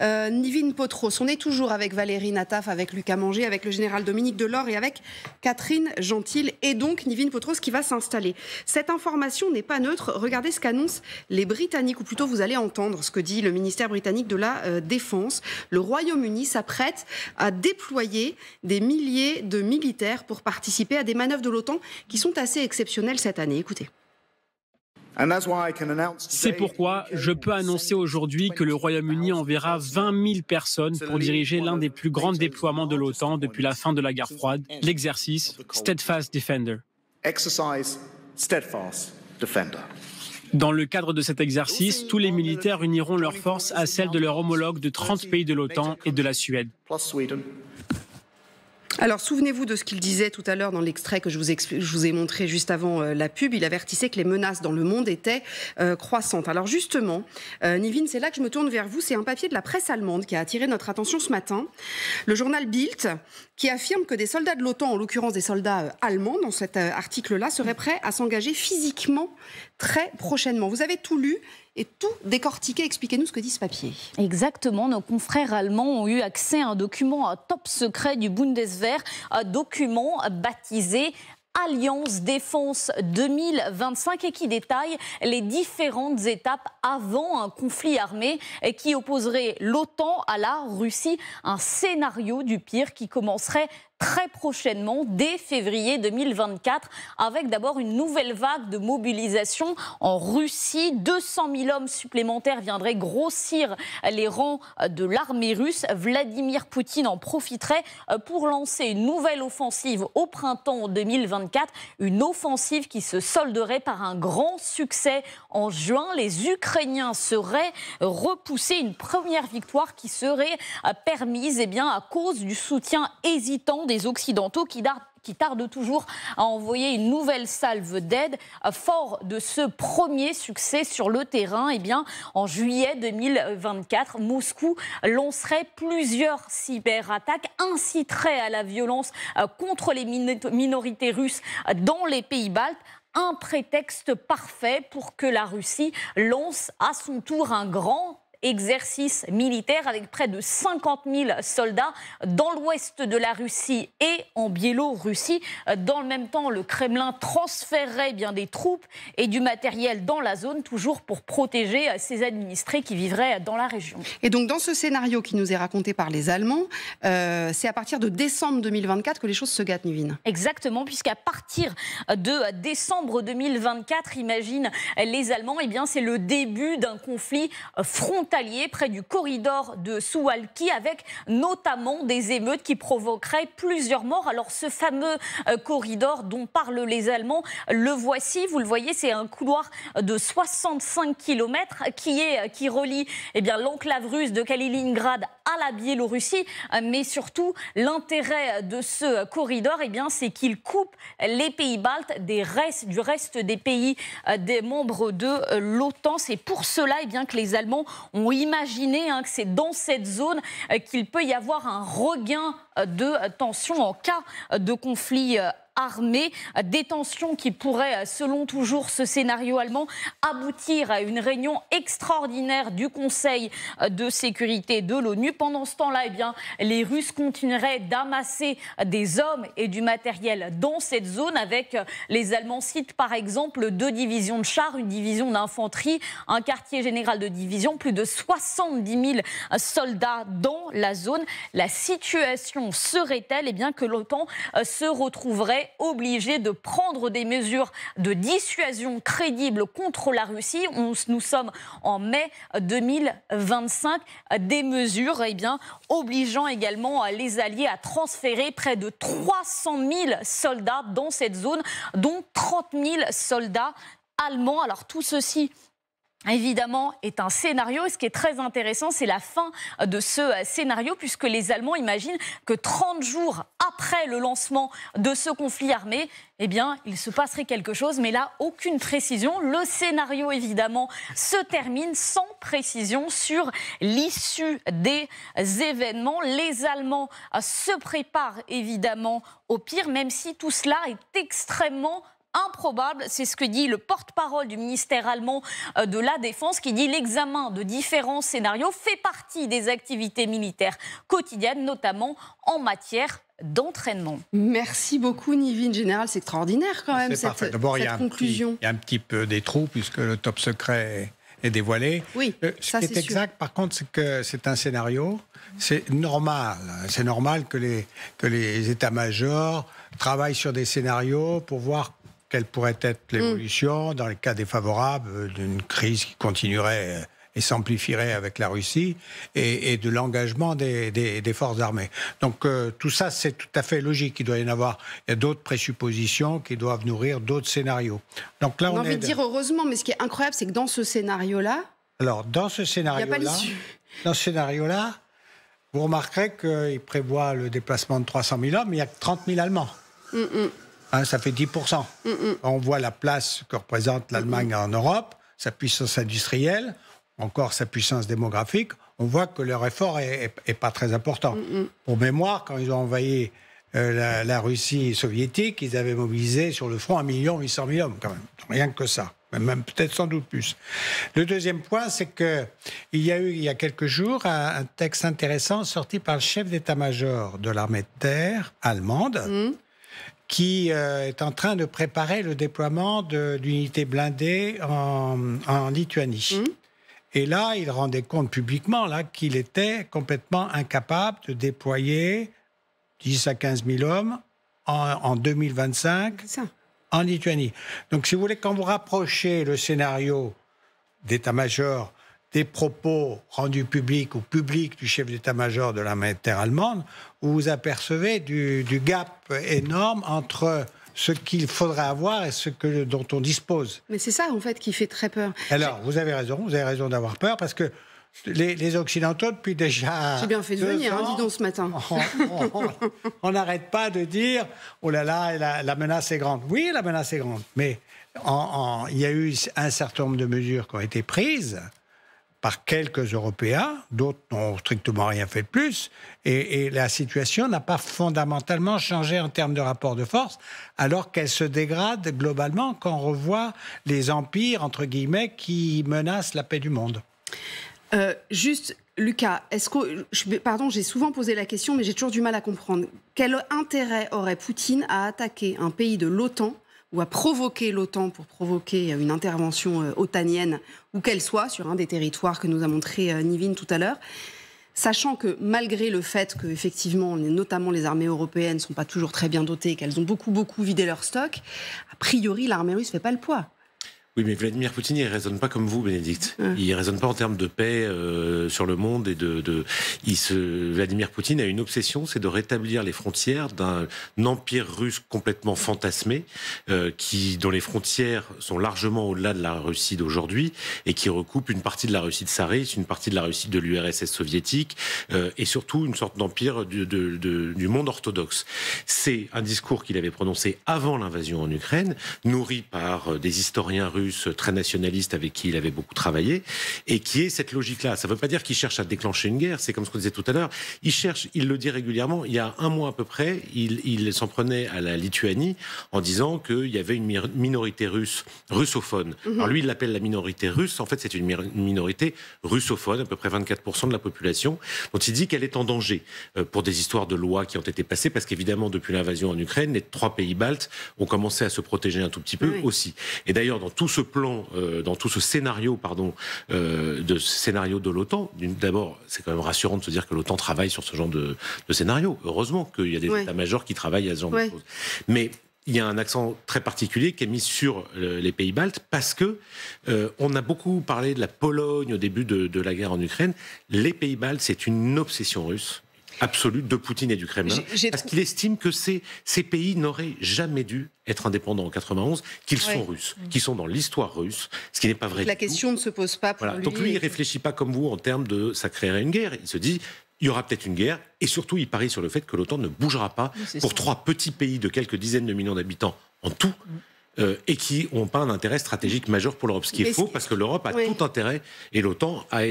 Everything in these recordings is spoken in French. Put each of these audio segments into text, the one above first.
Euh, Nivine Potros, on est toujours avec Valérie Nataf, avec Lucas Manger, avec le général Dominique Delors et avec Catherine Gentil et donc Nivine Potros qui va s'installer. Cette information n'est pas neutre. Regardez ce qu'annoncent les Britanniques, ou plutôt vous allez entendre ce que dit le ministère britannique de la euh, Défense. Le Royaume-Uni s'apprête à déployer des milliers de militaires pour participer à des manœuvres de l'OTAN qui sont assez exceptionnelles cette année. Écoutez. C'est pourquoi je peux annoncer aujourd'hui que le Royaume-Uni enverra 20 000 personnes pour diriger l'un des plus grands déploiements de l'OTAN depuis la fin de la guerre froide, l'exercice Steadfast Defender. Dans le cadre de cet exercice, tous les militaires uniront leurs forces à celles de leurs homologues de 30 pays de l'OTAN et de la Suède. Alors souvenez-vous de ce qu'il disait tout à l'heure dans l'extrait que je vous, ai montré juste avant euh, la pub. Il avertissait que les menaces dans le monde étaient euh, croissantes. Alors justement, euh, Nivine, c'est là que je me tourne vers vous. C'est un papier de la presse allemande qui a attiré notre attention ce matin. Le journal Bild qui affirme que des soldats de l'OTAN, en l'occurrence des soldats allemands dans cet article-là, seraient prêts à s'engager physiquement très prochainement. Vous avez tout lu et tout décortiquer. Expliquez-nous ce que dit ce papier. Exactement. Nos confrères allemands ont eu accès à un document à top secret du Bundeswehr, un document baptisé Alliance Défense 2025 et qui détaille les différentes étapes avant un conflit armé qui opposerait l'OTAN à la Russie, un scénario du pire qui commencerait très prochainement, dès février 2024, avec d'abord une nouvelle vague de mobilisation en Russie. 200 000 hommes supplémentaires viendraient grossir les rangs de l'armée russe. Vladimir Poutine en profiterait pour lancer une nouvelle offensive au printemps 2024, une offensive qui se solderait par un grand succès en juin. Les Ukrainiens seraient repoussés, une première victoire qui serait permise eh bien, à cause du soutien hésitant des Occidentaux qui tardent toujours à envoyer une nouvelle salve d'aide. Fort de ce premier succès sur le terrain, eh bien, en juillet 2024, Moscou lancerait plusieurs cyberattaques, inciterait à la violence euh, contre les minorités russes dans les pays baltes un prétexte parfait pour que la Russie lance à son tour un grand exercice militaire avec près de 50 000 soldats dans l'ouest de la Russie et en Biélorussie. Dans le même temps, le Kremlin transférerait bien des troupes et du matériel dans la zone, toujours pour protéger ses administrés qui vivraient dans la région. Et donc dans ce scénario qui nous est raconté par les Allemands, euh, c'est à partir de décembre 2024 que les choses se gâtent, Nuvine. Exactement, puisqu'à partir de décembre 2024, imagine les Allemands, eh bien c'est le début d'un conflit frontal alliés près du corridor de Soualki avec notamment des émeutes qui provoqueraient plusieurs morts. Alors ce fameux euh, corridor dont parlent les Allemands, le voici, vous le voyez, c'est un couloir de 65 km qui, est, euh, qui relie eh bien, l'enclave russe de Kaliningrad à la Biélorussie, euh, mais surtout l'intérêt de ce corridor, eh bien, c'est qu'il coupe les pays baltes des du reste des pays des membres de l'OTAN. C'est pour cela eh bien, que les Allemands on imaginé hein, que c'est dans cette zone euh, qu'il peut y avoir un regain euh, de euh, tension en cas de conflit armée. Des tensions qui pourraient, selon toujours ce scénario allemand, aboutir à une réunion extraordinaire du Conseil de sécurité de l'ONU. Pendant ce temps-là, eh les Russes continueraient d'amasser des hommes et du matériel dans cette zone avec euh, les Allemands citent par exemple deux divisions de chars, une division d'infanterie, un quartier général de division, plus de 70 000 soldats dans la zone. La situation serait-elle eh bien, que l'OTAN euh, se retrouverait obligé de prendre des mesures de dissuasion crédibles contre la Russie. nous sommes en mai 2025. Des mesures eh bien, obligeant également les Alliés à transférer près de 300 000 soldats dans cette zone, dont 30 000 soldats allemands. Alors tout ceci évidemment est un scénario. Et ce qui est très intéressant, c'est la fin de ce euh, scénario, puisque les Allemands imaginent que 30 jours après le lancement de ce conflit armé, eh bien, il se passerait quelque chose, mais là, aucune précision. Le scénario, évidemment, se termine sans précision sur l'issue des événements. Les Allemands se préparent, évidemment, au pire, même si tout cela est extrêmement improbable. C'est ce que dit le porte-parole du ministère allemand euh, de la Défense, qui dit l'examen de différents scénarios fait partie des activités militaires quotidiennes, notamment en matière d'entraînement. Merci beaucoup, Nivine Général. C'est extraordinaire quand même cette, conclusion. Il y a un petit peu des trous puisque le top secret est dévoilé. Oui, euh, ce qui est, exact, par contre, c'est que c'est un scénario. C'est normal. C'est normal que les, que les états-majors travaillent sur des scénarios pour voir quelle pourrait être mm. l'évolution dans le cas défavorable euh, d'une crise qui continuerait et s'amplifierait avec la Russie et, de l'engagement des, forces armées. Donc euh, tout ça, c'est tout à fait logique. Il doit y en avoir d'autres présuppositions qui doivent nourrir d'autres scénarios. Donc là, on, envie de dire heureusement, mais ce qui est incroyable, c'est que dans ce scénario-là, alors dans ce scénario-là, dans scénario-là, vous remarquerez qu'il prévoit le déplacement de 300 000 hommes, il y a que 30 000 Allemands. Mm, mm. Hein, ça fait 10%. On voit la place que représente l'Allemagne en Europe, sa puissance industrielle, encore sa puissance démographique. On voit que leur effort n'est pas très important. Pour mémoire, quand ils ont envahi euh, la, Russie soviétique, ils avaient mobilisé sur le front 1,8 million d'hommes. hommes, quand même. Rien que ça. Même peut-être sans doute plus. Le deuxième point, c'est qu'il y a eu il y a quelques jours un texte intéressant sorti par le chef d'état-major de l'armée de terre allemande, mm qui euh, est en train de préparer le déploiement d'unités blindées en, en Lituanie. Mmh. Et là, il rendait compte publiquement qu'il était complètement incapable de déployer 10 à 15 000 hommes en, en 2025 en Lituanie. Donc, si vous voulez, quand vous rapprochez le scénario d'état-major des propos rendus publics ou publics du chef d'état-major de la terre allemande, où vous apercevez du, gap énorme entre ce qu'il faudrait avoir et ce que, dont on dispose. Mais c'est ça, en fait, qui fait très peur. Alors, vous avez raison, vous avez raison d'avoir peur, parce que les, Occidentaux, depuis déjà. J'ai bien fait de venir, hein, dis donc ce matin. On n'arrête pas de dire oh là là, la, la, menace est grande. Oui, la menace est grande, mais il y a eu un certain nombre de mesures qui ont été prises par quelques Européens, d'autres n'ont strictement rien fait de plus, et, la situation n'a pas fondamentalement changé en termes de rapport de force, alors qu'elle se dégrade globalement quand on revoit les empires, entre guillemets, qui menacent la paix du monde. Euh, juste, Lucas, est-ce que, pardon, j'ai souvent posé la question, mais j'ai toujours du mal à comprendre. Quel intérêt aurait Poutine à attaquer un pays de l'OTAN ou provoquer l'OTAN pour provoquer euh, une intervention euh, otanienne, ou qu'elle soit, sur un des territoires que nous a montré euh, Nivine tout à l'heure. Sachant que malgré le fait que effectivement, notamment les armées européennes ne sont pas toujours très bien dotées, qu'elles ont beaucoup beaucoup vidé leur stock, a priori l'armée russe ne fait pas le poids. Oui, mais Vladimir Poutine, il raisonne pas comme vous, Bénédicte. Il raisonne pas en termes de paix euh, sur le monde et de, de, Il se... Vladimir Poutine a une obsession, c'est de rétablir les frontières d'un empire russe complètement fantasmé, euh, qui dont les frontières sont largement au-delà de la Russie d'aujourd'hui et qui recoupe une partie de la Russie de Saris, une partie de la Russie de l'URSS soviétique euh, et surtout une sorte d'empire du, du monde orthodoxe. C'est un discours qu'il avait prononcé avant l'invasion en Ukraine, nourri par des historiens russes russe très nationaliste avec qui il avait beaucoup travaillé, et qui est cette logique-là. Ça ne veut pas dire qu'il cherche à déclencher une guerre, c'est comme ce qu'on disait tout à l'heure. Il cherche, il le dit régulièrement, il y a un mois à peu près, il, s'en prenait à la Lituanie en disant qu'il y avait une minorité russe, russophone. Mhm. Alors lui, il l'appelle la minorité russe, en fait c'est une minorité russophone, à peu près 24% de la population, dont il dit qu'elle est en danger euh, pour des histoires de lois qui ont été passées, parce qu'évidemment depuis l'invasion en Ukraine, les trois pays baltes ont commencé à se protéger un tout petit peu aussi. Et d'ailleurs, dans tout ce plan, euh, dans tout ce scénario, pardon, euh, de scénario de l'OTAN, d'abord, c'est quand même rassurant de se dire que l'OTAN travaille sur ce genre de, scénario. Heureusement qu'il y a des états-majors qui travaillent à ce genre de choses. Mais il y a un accent très particulier qui est mis sur les pays baltes parce que euh, on a beaucoup parlé de la Pologne au début de la guerre en Ukraine. Les pays baltes, c'est une obsession russe absolue de Poutine et du Kremlin, parce qu'il estime que ces, pays n'auraient jamais dû être indépendants en 91, qu'ils sont russes, qu'ils sont dans l'histoire russe, ce qui n'est pas vrai. La question ne se pose pas pour lui. Donc lui, il réfléchit pas comme vous en termes de ça créerait une guerre. Il se dit, il y aura peut-être une guerre, et surtout, il parie sur le fait que l'OTAN ne bougera pas pour trois petits pays de quelques dizaines de millions d'habitants en tout. Mm. Euh, et qui n'ont pas un intérêt stratégique majeur pour l'Europe. Ce qui est faux, parce que l'Europe a tout intérêt et l'OTAN à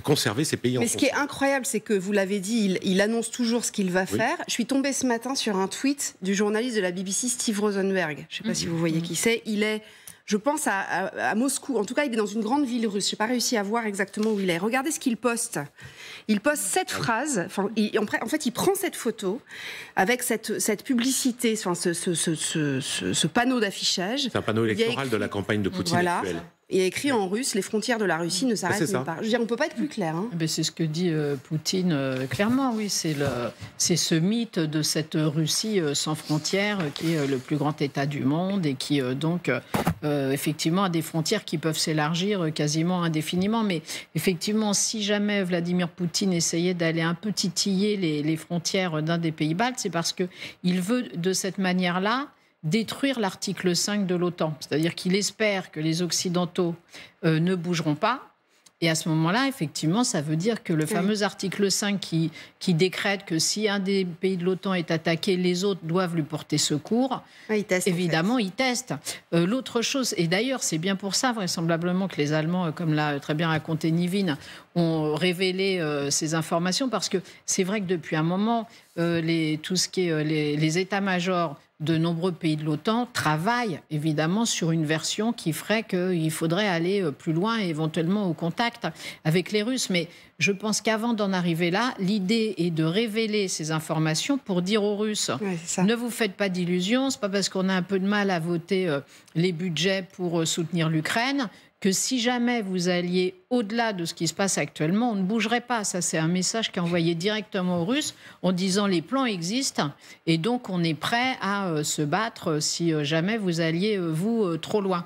conserver ces pays en Mais ce qui est incroyable, c'est que vous l'avez dit, il, annonce toujours ce qu'il va faire. Je suis tombé ce matin sur un tweet du journaliste de la BBC, Steve Rosenberg. Je ne sais pas mm. si vous voyez qui c'est. Il est je pense à, Moscou. En tout cas, il est dans une grande ville russe. Je n'ai pas réussi à voir exactement où il est. Regardez ce qu'il poste. Il poste cette phrase. Enfin, en fait, il prend cette photo avec cette, cette publicité, enfin, ce, ce, ce, panneau d'affichage. C'est un panneau électoral de la campagne de Poutine actuelle et écrit en russe Les frontières de la Russie ne s'arrêtent pas. Je veux dire, on ne peut pas être plus clair. Hein. Eh ben c'est ce que dit euh, Poutine euh, clairement, oui. C'est ce mythe de cette Russie euh, sans frontières qui est le plus grand État du monde et qui, donc, effectivement, a des frontières qui peuvent s'élargir quasiment indéfiniment. Mais effectivement, si jamais Vladimir Poutine essayait d'aller un peu titiller les, les frontières d'un des pays baltes, c'est parce qu'il veut, de cette manière-là, détruire l'article 5 de l'OTAN. C'est-à-dire qu'il espère que les Occidentaux euh, ne bougeront pas. Et à ce moment-là, effectivement, ça veut dire que le fameux article 5 qui, qui décrète que si un des pays de l'OTAN est attaqué, les autres doivent lui porter secours. Évidemment, il teste. Euh, l'autre chose, et d'ailleurs, c'est bien pour ça, vraisemblablement, que les Allemands, euh, comme l'a très bien raconté Nivine, ont révélé ces informations, parce que c'est vrai que depuis un moment, tout ce qui est les états-majors de nombreux pays de l'OTAN travaillent évidemment sur une version qui ferait qu'il faudrait aller euh, plus loin et éventuellement au contact avec les Russes. Mais je pense qu'avant d'en arriver là, l'idée est de révéler ces informations pour dire aux Russes ne vous faites pas d'illusions, ce n'est pas parce qu'on a un peu de mal à voter euh, les budgets pour euh, soutenir l'Ukraine que si jamais vous alliez au-delà de ce qui se passe actuellement, on ne bougerait pas. Ça, c'est un message qui est envoyé directement aux Russes en disant les plans existent et donc on est prêt à euh, se battre si euh, jamais vous alliez, euh, vous, trop loin.